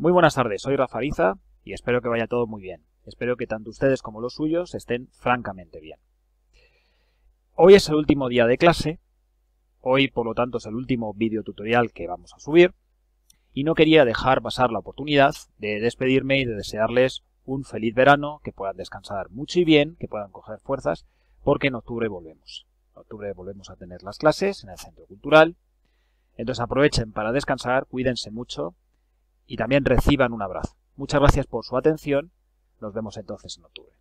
Muy buenas tardes, soy Rafa y espero que vaya todo muy bien. Espero que tanto ustedes como los suyos estén francamente bien. Hoy es el último día de clase, hoy por lo tanto es el último vídeo tutorial que vamos a subir y no quería dejar pasar la oportunidad de despedirme y de desearles un feliz verano, que puedan descansar mucho y bien, que puedan coger fuerzas, porque en octubre volvemos. En octubre volvemos a tener las clases en el Centro Cultural. Entonces aprovechen para descansar, cuídense mucho y también reciban un abrazo. Muchas gracias por su atención. Nos vemos entonces en octubre.